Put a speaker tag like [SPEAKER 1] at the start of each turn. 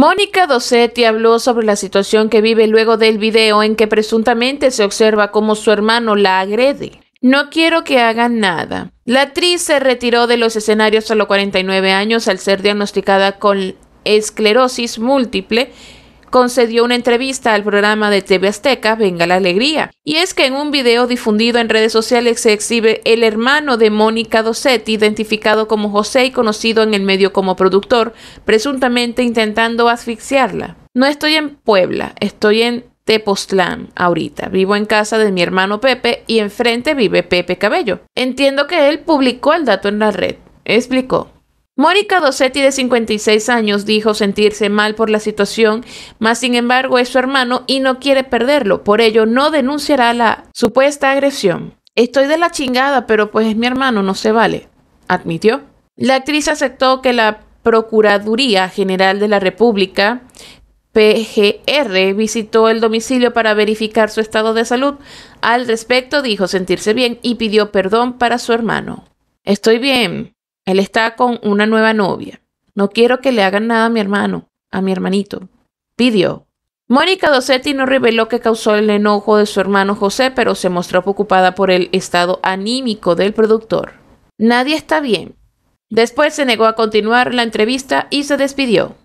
[SPEAKER 1] Mónica Dossetti habló sobre la situación que vive luego del video en que presuntamente se observa cómo su hermano la agrede. No quiero que hagan nada. La actriz se retiró de los escenarios a los 49 años al ser diagnosticada con esclerosis múltiple concedió una entrevista al programa de TV Azteca Venga la Alegría. Y es que en un video difundido en redes sociales se exhibe el hermano de Mónica Dosetti, identificado como José y conocido en el medio como productor, presuntamente intentando asfixiarla. No estoy en Puebla, estoy en Tepoztlán ahorita. Vivo en casa de mi hermano Pepe y enfrente vive Pepe Cabello. Entiendo que él publicó el dato en la red. Explicó. Mónica Dossetti, de 56 años, dijo sentirse mal por la situación, mas sin embargo es su hermano y no quiere perderlo, por ello no denunciará la supuesta agresión. Estoy de la chingada, pero pues es mi hermano, no se vale, admitió. La actriz aceptó que la Procuraduría General de la República PGR visitó el domicilio para verificar su estado de salud. Al respecto dijo sentirse bien y pidió perdón para su hermano. Estoy bien, él está con una nueva novia. No quiero que le hagan nada a mi hermano, a mi hermanito. Pidió. Mónica Docetti no reveló qué causó el enojo de su hermano José, pero se mostró preocupada por el estado anímico del productor. Nadie está bien. Después se negó a continuar la entrevista y se despidió.